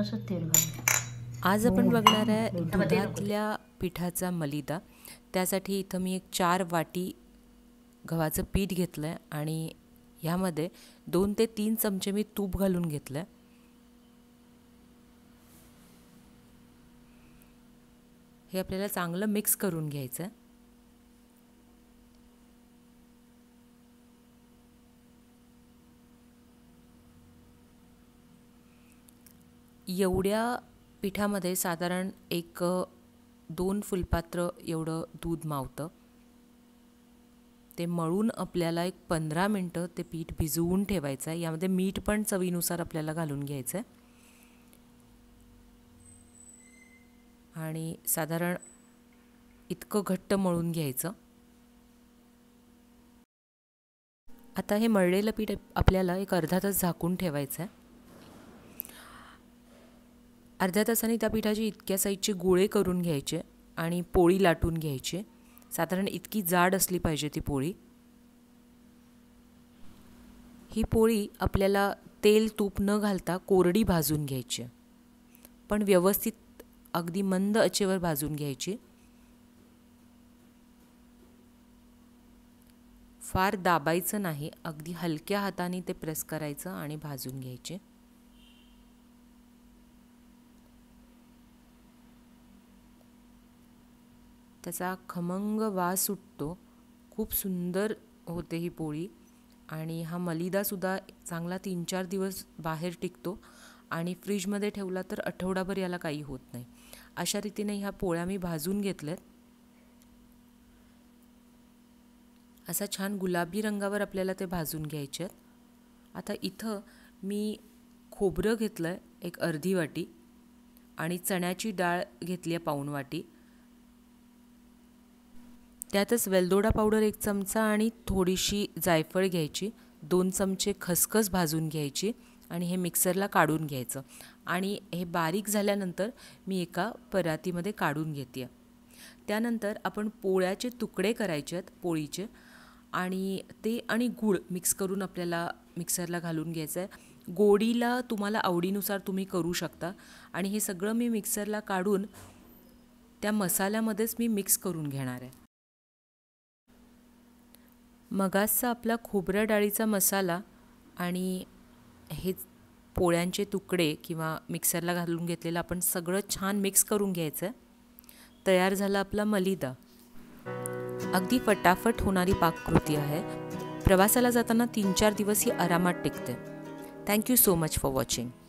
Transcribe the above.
आज आपण हो. बघणार आहे दुधातल्या पिठाचा मलिदा त्यासाठी इथं मी एक चार वाटी गव्हाचं पीठ घेतलं आहे आणि ह्यामध्ये दोन ते तीन चमचे मी तूप घालून घेतलं आहे हे आपल्याला चांगलं मिक्स करून घ्यायचं आहे एवढ्या पिठामध्ये साधारण एक दोन फुलपात्र एवढं दूध मावतं ते मळून आपल्याला एक पंधरा मिनटं ते पीठ भिजवून ठेवायचं आहे यामध्ये मीठ पण चवीनुसार आपल्याला घालून घ्यायचं आहे आणि साधारण इतकं घट्ट मळून घ्यायचं आता हे मळलेलं पीठ आपल्याला एक अर्धा तास झाकून ठेवायचं आहे अर्ध्या तासाने त्या पिठाची इतक्या साईजचे गोळे करून घ्यायचे आणि पोळी लाटून घ्यायचे साधारण इतकी जाड असली पाहिजे ती पोळी ही पोळी आपल्याला तेल तूप न घालता कोरडी भाजून घ्यायची पण व्यवस्थित अगदी मंद अचेवर भाजून घ्यायची फार दाबायचं नाही अगदी हलक्या हाताने ते प्रेस करायचं आणि भाजून घ्यायचे त्याचा खमंग वास सुटतो खूप सुंदर होते ही पोळी आणि हा मलिदासुद्धा चांगला तीन चार दिवस बाहेर टिकतो आणि फ्रीजमध्ये ठेवला तर आठवडाभर याला काही होत नाही अशा रीतीने ह्या पोळ्या मी भाजून घेतल्यात असा छान गुलाबी रंगावर आपल्याला ते भाजून घ्यायचे आहेत आता इथं मी खोबरं घेतलं आहे एक अर्धी वाटी आणि चण्याची डाळ घेतली आहे पाऊण वाटी त्यातच वेलदोडा पावडर एक चमचा आणि थोडीशी जायफळ घ्यायची दोन चमचे खसखस भाजून घ्यायची आणि हे मिक्सरला काढून घ्यायचं आणि हे बारीक झाल्यानंतर मी एका परातीमध्ये काढून घेते त्यानंतर आपण पोळ्याचे तुकडे करायचे आहेत पोळीचे आणि ते आणि गूळ मिक्स करून आपल्याला मिक्सरला घालून घ्यायचं आहे गोडीला तुम्हाला आवडीनुसार तुम्ही करू शकता आणि हे सगळं मी मिक्सरला काढून त्या मसाल्यामध्येच मी मिक्स करून घेणार आहे मगासचा आपला खोबऱ्या डाळीचा मसाला आणि हे पोळ्यांचे तुकडे किंवा मिक्सरला घालून घेतलेलं आपण सगळं छान मिक्स करून घ्यायचं तयार झाला आपला मलिदा अगदी फटाफट होणारी पाककृती आहे प्रवासाला जाताना तीन चार दिवस ही आरामात टिकते thank you so much for watching